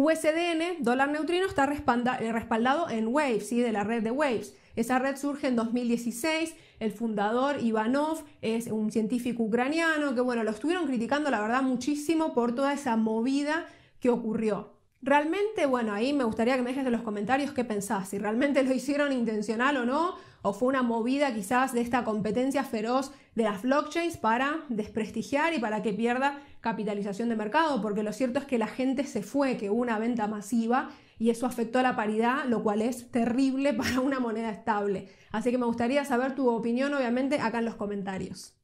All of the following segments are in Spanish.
USDN, dólar neutrino, está eh, respaldado en Waves, ¿sí? de la red de Waves. Esa red surge en 2016, el fundador Ivanov es un científico ucraniano que, bueno, lo estuvieron criticando, la verdad, muchísimo por toda esa movida que ocurrió. Realmente, bueno, ahí me gustaría que me dejes en los comentarios qué pensás, si realmente lo hicieron intencional o no, o fue una movida quizás de esta competencia feroz de las blockchains para desprestigiar y para que pierda capitalización de mercado, porque lo cierto es que la gente se fue, que hubo una venta masiva y eso afectó a la paridad, lo cual es terrible para una moneda estable. Así que me gustaría saber tu opinión, obviamente, acá en los comentarios.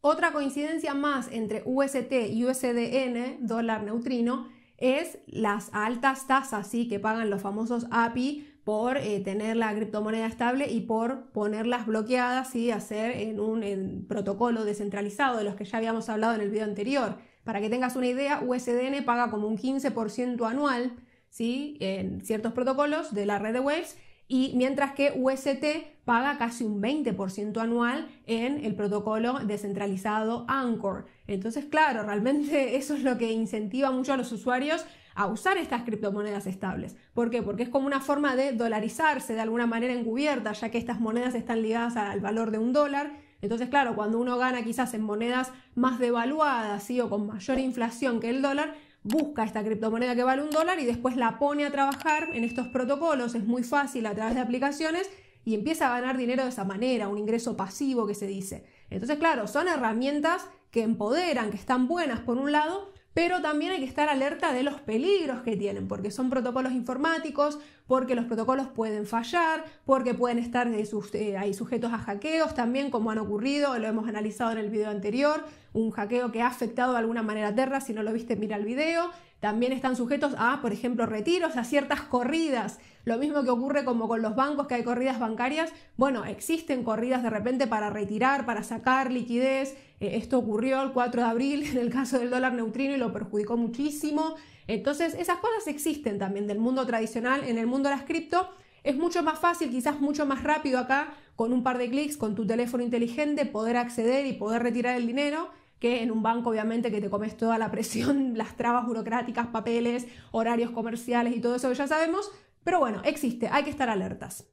Otra coincidencia más entre UST y USDN, dólar neutrino, es las altas tasas que pagan los famosos API por eh, tener la criptomoneda estable y por ponerlas bloqueadas y hacer en un protocolo descentralizado de los que ya habíamos hablado en el video anterior. Para que tengas una idea, USDN paga como un 15% anual en ciertos protocolos de la red de Waves y mientras que UST paga casi un 20% anual en el protocolo descentralizado Anchor. Entonces, claro, realmente eso es lo que incentiva mucho a los usuarios a usar estas criptomonedas estables. ¿Por qué? Porque es como una forma de dolarizarse de alguna manera encubierta, ya que estas monedas están ligadas al valor de un dólar. Entonces, claro, cuando uno gana quizás en monedas más devaluadas o con mayor inflación que el dólar, busca esta criptomoneda que vale un dólar y después la pone a trabajar en estos protocolos, es muy fácil a través de aplicaciones y empieza a ganar dinero de esa manera, un ingreso pasivo que se dice. Entonces, claro, son herramientas que empoderan, que están buenas por un lado, pero también hay que estar alerta de los peligros que tienen, porque son protocolos informáticos, porque los protocolos pueden fallar, porque pueden estar eh, ahí sujetos a hackeos también, como han ocurrido, lo hemos analizado en el video anterior, un hackeo que ha afectado de alguna manera a Terra, si no lo viste, mira el video. También están sujetos a, por ejemplo, retiros, a ciertas corridas. Lo mismo que ocurre como con los bancos, que hay corridas bancarias. Bueno, existen corridas de repente para retirar, para sacar liquidez, eh, esto ocurrió el 4 de abril en el caso del dólar neutrino y lo perjudicó muchísimo. Entonces, esas cosas existen también del mundo tradicional, en el mundo de las cripto. Es mucho más fácil, quizás mucho más rápido acá, con un par de clics, con tu teléfono inteligente, poder acceder y poder retirar el dinero que en un banco, obviamente, que te comes toda la presión, las trabas burocráticas, papeles, horarios comerciales y todo eso que ya sabemos. Pero bueno, existe, hay que estar alertas.